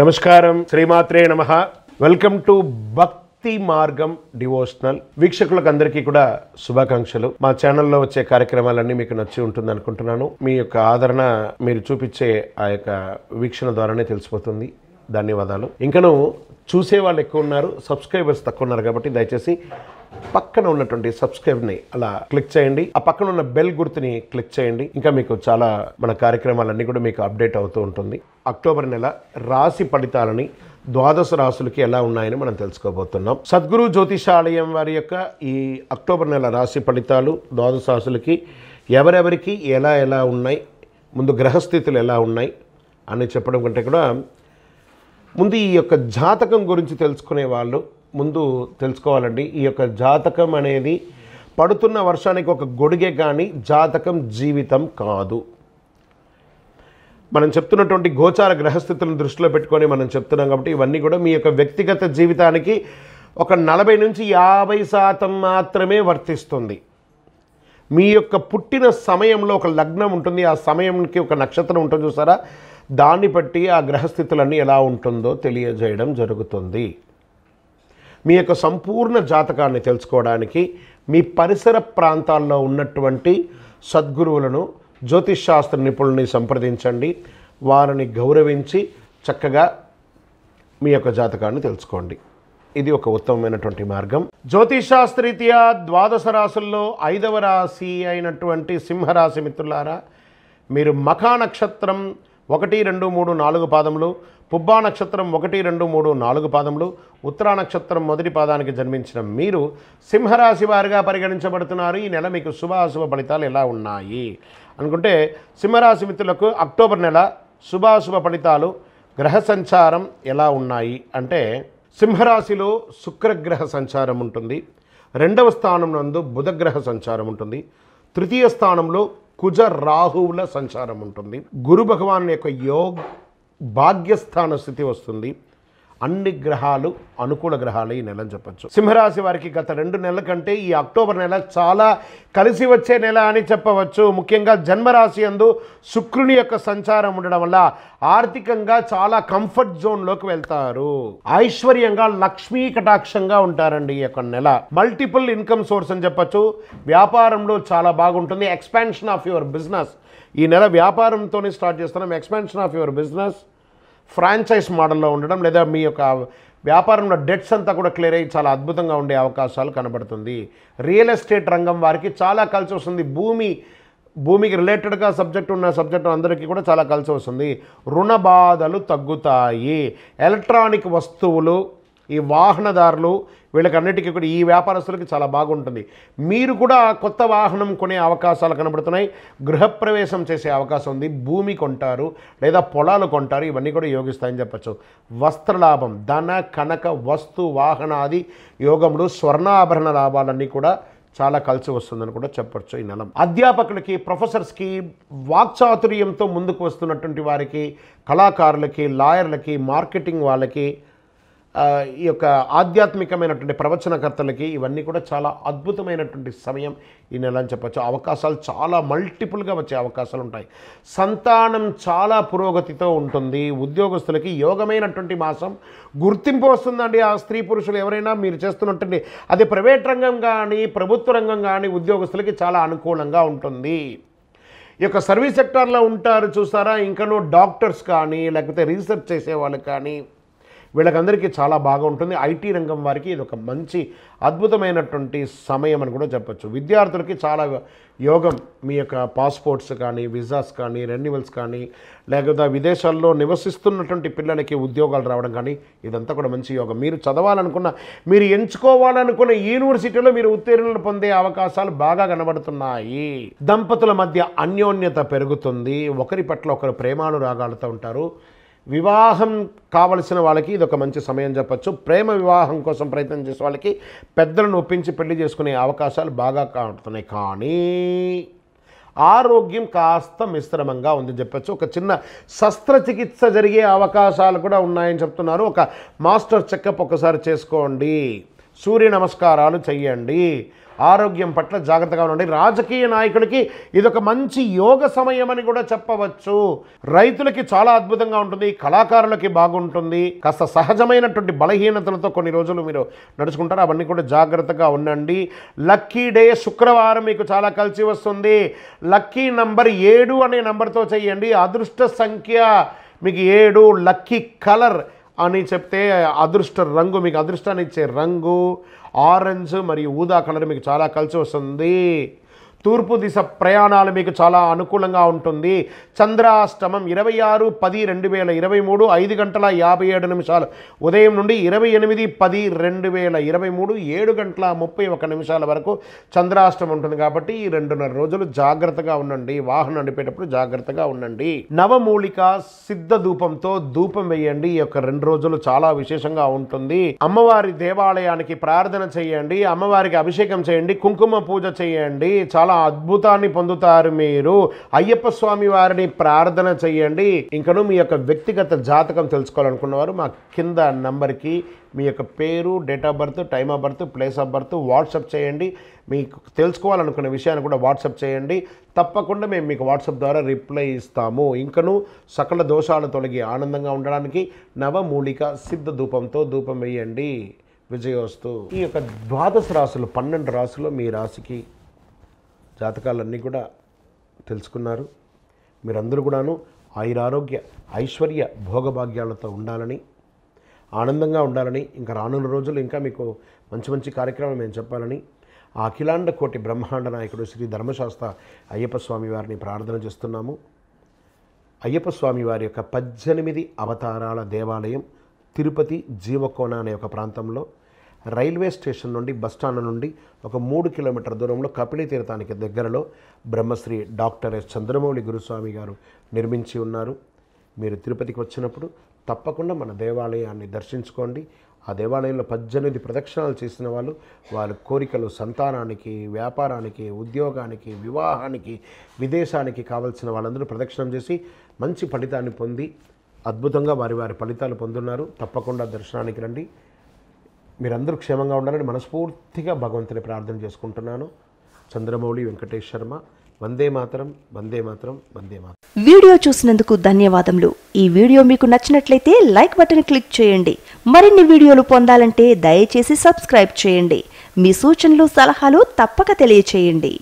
నమస్కారం శ్రీమాత్రే నమ వెల్కమ్ టు భక్తి మార్గం డివోషనల్ వీక్షకులకు అందరికీ కూడా శుభాకాంక్షలు మా ఛానల్లో వచ్చే కార్యక్రమాలన్నీ మీకు నచ్చి ఉంటుంది అనుకుంటున్నాను మీ యొక్క ఆదరణ మీరు చూపించే ఆ యొక్క వీక్షణ ద్వారానే తెలిసిపోతుంది ధన్యవాదాలు ఇంకను చూసే వాళ్ళు ఎక్కువ ఉన్నారు సబ్స్క్రైబర్స్ తక్కువ ఉన్నారు కాబట్టి దయచేసి పక్కన ఉన్నటువంటి సబ్స్క్రైబ్ని అలా క్లిక్ చేయండి ఆ పక్కన ఉన్న బెల్ గుర్తుని క్లిక్ చేయండి ఇంకా మీకు చాలా మన కార్యక్రమాలన్నీ కూడా మీకు అప్డేట్ అవుతూ ఉంటుంది అక్టోబర్ నెల రాశి ఫలితాలని ద్వాదశ రాశులకి ఎలా ఉన్నాయని మనం తెలుసుకోబోతున్నాం సద్గురు జ్యోతిషాలయం వారి యొక్క ఈ అక్టోబర్ నెల రాశి ఫలితాలు ద్వాదశ రాశులకి ఎవరెవరికి ఎలా ఎలా ఉన్నాయి ముందు గ్రహస్థితులు ఎలా ఉన్నాయి అని చెప్పడం కంటే కూడా ముందు ఈ యొక్క జాతకం గురించి తెలుసుకునే వాళ్ళు ముందు తెలుసుకోవాలండి ఈ యొక్క జాతకం అనేది పడుతున్న వర్షానికి ఒక గొడుగే కానీ జాతకం జీవితం కాదు మనం చెప్తున్నటువంటి గోచార గ్రహస్థితులను దృష్టిలో పెట్టుకొని మనం చెప్తున్నాం కాబట్టి ఇవన్నీ కూడా మీ యొక్క వ్యక్తిగత జీవితానికి ఒక నలభై నుంచి యాభై శాతం మాత్రమే వర్తిస్తుంది మీ యొక్క పుట్టిన సమయంలో ఒక లగ్నం ఉంటుంది ఆ సమయంకి ఒక నక్షత్రం ఉంటుంది చూసారా దాన్ని బట్టి ఆ గ్రహస్థితులన్నీ ఎలా ఉంటుందో తెలియజేయడం జరుగుతుంది మీ యొక్క సంపూర్ణ జాతకాన్ని తెలుసుకోవడానికి మీ పరిసర ప్రాంతాల్లో ఉన్నటువంటి సద్గురువులను జ్యోతిష్ శాస్త్ర నిపుణుల్ని సంప్రదించండి వారిని గౌరవించి చక్కగా మీ యొక్క జాతకాన్ని తెలుసుకోండి ఇది ఒక ఉత్తమమైనటువంటి మార్గం జ్యోతిషాస్త్రీత్యా ద్వాదశ రాశుల్లో ఐదవ రాశి అయినటువంటి సింహరాశి మిత్రులారా మీరు మఖా నక్షత్రం ఒకటి రెండు మూడు నాలుగు పాదములు పుబ్బా నక్షత్రం ఒకటి రెండు మూడు నాలుగు పాదములు ఉత్తరా నక్షత్రం మొదటి పాదానికి జన్మించిన మీరు సింహరాశి వారిగా పరిగణించబడుతున్నారు ఈ నెల మీకు శుభ అశుభ ఫలితాలు ఎలా ఉన్నాయి అనుకుంటే సింహరాశి మిత్రులకు అక్టోబర్ నెల శుభాశుభ ఫలితాలు గ్రహ సంచారం ఎలా ఉన్నాయి అంటే సింహరాశిలో శుక్రగ్రహ సంచారం ఉంటుంది రెండవ స్థానం నందు బుధగ్రహ సంచారం ఉంటుంది తృతీయ స్థానంలో కుజ రాహువుల సంచారం ఉంటుంది గురు భగవాన్ యొక్క యోగ్ భాగ్యస్థాన స్థితి వస్తుంది అన్ని గ్రహాలు అనుకూల గ్రహాలు ఈ నెలని చెప్పచ్చు సింహరాశి వారికి గత రెండు నెలల కంటే ఈ అక్టోబర్ నెల చాలా కలిసి వచ్చే నెల అని చెప్పవచ్చు ముఖ్యంగా జన్మరాశి అందు శుక్రుని యొక్క సంచారం ఉండడం వల్ల ఆర్థికంగా చాలా కంఫర్ట్ జోన్లోకి వెళ్తారు ఐశ్వర్యంగా లక్ష్మీ కటాక్షంగా ఉంటారండి ఈ యొక్క నెల మల్టిపుల్ ఇన్కమ్ సోర్స్ అని చెప్పచ్చు వ్యాపారంలో చాలా బాగుంటుంది ఎక్స్పాన్షన్ ఆఫ్ యువర్ బిజినెస్ ఈ నెల వ్యాపారంతోనే స్టార్ట్ చేస్తున్నాం expansion of your business franchise మోడల్లో ఉండడం లేదా మీ యొక్క వ్యాపారంలో డెట్స్ అంతా కూడా క్లియర్ అయ్యి చాలా అద్భుతంగా ఉండే అవకాశాలు కనబడుతుంది రియల్ ఎస్టేట్ రంగం వారికి చాలా కలిసి వస్తుంది భూమి భూమికి రిలేటెడ్గా సబ్జెక్ట్ ఉన్న సబ్జెక్ట్ అందరికీ కూడా చాలా కలిసి వస్తుంది రుణ బాధలు తగ్గుతాయి ఎలక్ట్రానిక్ వస్తువులు ఈ వాహనదారులు వీళ్ళకన్నిటికీ కూడా ఈ వ్యాపారస్తులకి చాలా బాగుంటుంది మీరు కూడా కొత్త వాహనం కొనే అవకాశాలు కనబడుతున్నాయి గృహప్రవేశం చేసే అవకాశం ఉంది భూమి కొంటారు లేదా పొలాలు కొంటారు ఇవన్నీ కూడా యోగిస్తాయని చెప్పచ్చు వస్త్రలాభం ధన కనక వస్తు వాహనాది యోగములు స్వర్ణాభరణ లాభాలన్నీ కూడా చాలా కలిసి వస్తుందని కూడా చెప్పొచ్చు ఈ నెల అధ్యాపకులకి ప్రొఫెసర్స్కి వాక్చాతుర్యంతో ముందుకు వస్తున్నటువంటి వారికి కళాకారులకి లాయర్లకి మార్కెటింగ్ వాళ్ళకి ఈ యొక్క ఆధ్యాత్మికమైనటువంటి ప్రవచనకర్తలకి ఇవన్నీ కూడా చాలా అద్భుతమైనటువంటి సమయం ఈ నెల అని చెప్పచ్చు అవకాశాలు చాలా మల్టిపుల్గా వచ్చే అవకాశాలు ఉంటాయి సంతానం చాలా పురోగతితో ఉంటుంది ఉద్యోగస్తులకి యోగమైనటువంటి మాసం గుర్తింపు వస్తుందండి ఆ స్త్రీ పురుషులు ఎవరైనా మీరు చేస్తున్నట్టండి అది ప్రైవేట్ రంగం కానీ ప్రభుత్వ రంగం కానీ ఉద్యోగస్తులకి చాలా అనుకూలంగా ఉంటుంది ఈ యొక్క సర్వీస్ సెక్టార్లో ఉంటారు చూస్తారా ఇంకనూ డాక్టర్స్ కానీ లేకపోతే రీసెర్చ్ చేసే వాళ్ళు కానీ వీళ్ళకందరికీ చాలా బాగా ఉంటుంది ఐటీ రంగం వారికి ఇది ఒక మంచి అద్భుతమైనటువంటి సమయం అని కూడా చెప్పచ్చు విద్యార్థులకి చాలా యోగం మీ యొక్క పాస్పోర్ట్స్ కానీ విజాస్ కానీ రెన్యువల్స్ కానీ లేకపోతే విదేశాల్లో నివసిస్తున్నటువంటి పిల్లలకి ఉద్యోగాలు రావడం కానీ ఇదంతా కూడా మంచి యోగం మీరు చదవాలనుకున్న మీరు ఎంచుకోవాలనుకున్న యూనివర్సిటీలో మీరు ఉత్తీర్ణులు పొందే అవకాశాలు బాగా కనబడుతున్నాయి దంపతుల మధ్య అన్యోన్యత పెరుగుతుంది ఒకరి పట్ల ఒకరు ప్రేమానురాగాలతో ఉంటారు వివాహం కావలసిన వాళ్ళకి ఇది ఒక మంచి సమయం చెప్పచ్చు ప్రేమ వివాహం కోసం ప్రయత్నం చేసే వాళ్ళకి పెద్దలను ఒప్పించి పెళ్లి చేసుకునే అవకాశాలు బాగా కాడుతున్నాయి కానీ ఆరోగ్యం కాస్త మిశ్రమంగా ఉంది చెప్పచ్చు ఒక చిన్న శస్త్రచికిత్స జరిగే అవకాశాలు కూడా ఉన్నాయని చెప్తున్నారు ఒక మాస్టర్ చెకప్ ఒకసారి చేసుకోండి సూర్య నమస్కారాలు చెయ్యండి ఆరోగ్యం పట్ల జాగ్రత్తగా ఉండండి రాజకీయ నాయకులకి ఇదొక మంచి యోగ సమయం అని కూడా చెప్పవచ్చు రైతులకి చాలా అద్భుతంగా ఉంటుంది కళాకారులకి బాగుంటుంది కాస్త సహజమైనటువంటి బలహీనతలతో కొన్ని రోజులు మీరు నడుచుకుంటారు అవన్నీ కూడా జాగ్రత్తగా ఉండండి లక్కీ డే శుక్రవారం మీకు చాలా కలిసి వస్తుంది లక్కీ నంబర్ ఏడు అనే నంబర్తో చేయండి అదృష్ట సంఖ్య మీకు ఏడు లక్కీ కలర్ అని చెప్తే అదృష్ట రంగు మీకు అదృష్టాన్ని ఇచ్చే రంగు ఆరెంజ్ మరియు ఊదా కలర్ మీకు చాలా కలిసి వస్తుంది తూర్పు దిశ ప్రయాణాలు మీకు చాలా అనుకూలంగా ఉంటుంది చంద్రాష్టమం ఇరవై ఆరు పది రెండు వేల ఇరవై మూడు ఐదు గంటల యాభై ఏడు నిమిషాలు ఉదయం నుండి ఇరవై ఎనిమిది పది రెండు వేల ఇరవై మూడు ఏడు గంటల ముప్పై ఒక నిమిషాల వరకు చంద్రాష్టమం ఉంటుంది కాబట్టి ఈ రెండున్నర రోజులు జాగ్రత్తగా ఉండండి వాహనం నడిపేటప్పుడు జాగ్రత్తగా ఉండండి నవమూలిక సిద్ధ ధూపంతో ధూపం వేయండి ఈ యొక్క రెండు రోజులు చాలా విశేషంగా ఉంటుంది అమ్మవారి దేవాలయానికి ప్రార్థన చేయండి అమ్మవారికి అభిషేకం చేయండి కుంకుమ పూజ చేయండి చాలా చాలా అద్భుతాన్ని పొందుతారు మీరు అయ్యప్ప స్వామి వారిని ప్రార్థన చేయండి ఇంకను మీ యొక్క వ్యక్తిగత జాతకం తెలుసుకోవాలనుకున్నవారు మా కింద నంబర్కి మీ యొక్క పేరు date of birth time of birth place of birth WhatsApp చేయండి మీకు తెలుసుకోవాలనుకున్న విషయాన్ని కూడా వాట్సాప్ చేయండి తప్పకుండా మేము మీకు వాట్సాప్ ద్వారా రిప్లై ఇస్తాము ఇంకను సకల దోషాలు తొలగి ఆనందంగా ఉండడానికి నవమూలిక సిద్ధ ధూపంతో ధూపం వేయండి విజయోస్తు ఈ యొక్క ద్వాదశ రాశులు పన్నెండు రాశులు మీ రాశికి జాతకాలన్నీ కూడా తెలుసుకున్నారు మీరందరూ కూడాను ఆయురారోగ్య ఐశ్వర్య భోగభాగ్యాలతో ఉండాలని ఆనందంగా ఉండాలని ఇంకా రానున్న రోజులు ఇంకా మీకు మంచి మంచి కార్యక్రమాలు మేము చెప్పాలని ఆ అఖిలాండ కోటి బ్రహ్మాండ నాయకుడు శ్రీ ధర్మశాస్త్ర అయ్యప్ప స్వామి వారిని ప్రార్థన చేస్తున్నాము అయ్యప్ప స్వామి వారి యొక్క పద్దెనిమిది అవతారాల దేవాలయం తిరుపతి జీవకోణ అనే ఒక ప్రాంతంలో రైల్వే స్టేషన్ నుండి బస్టాండ్ నుండి ఒక మూడు కిలోమీటర్ దూరంలో కపిలి తీర్థానికి దగ్గరలో బ్రహ్మశ్రీ డాక్టర్ ఎస్ చంద్రమౌళి గురుస్వామి గారు నిర్మించి ఉన్నారు మీరు తిరుపతికి వచ్చినప్పుడు తప్పకుండా మన దేవాలయాన్ని దర్శించుకోండి ఆ దేవాలయంలో పద్దెనిమిది ప్రదక్షిణాలు చేసిన వాళ్ళు వారి కోరికలు సంతానానికి వ్యాపారానికి ఉద్యోగానికి వివాహానికి విదేశానికి కావలసిన వాళ్ళందరూ ప్రదక్షిణం చేసి మంచి ఫలితాన్ని పొంది అద్భుతంగా వారి వారి ఫలితాలు పొందున్నారు తప్పకుండా దర్శనానికి రండి మీరందరూ క్షేమంగా ఉండాలని మనస్ఫూర్తిగా భగవంతుని ప్రార్థన చేసుకుంటున్నాను చంద్రమౌళి వెంకటేష్ శర్మ వందే మాత్రం వందే మాత్రం వందే మాత్రం వీడియో చూసినందుకు ధన్యవాదములు ఈ వీడియో మీకు నచ్చినట్లయితే లైక్ బటన్ క్లిక్ చేయండి మరిన్ని వీడియోలు పొందాలంటే దయచేసి సబ్స్క్రైబ్ చేయండి మీ సూచనలు సలహాలు తప్పక తెలియచేయండి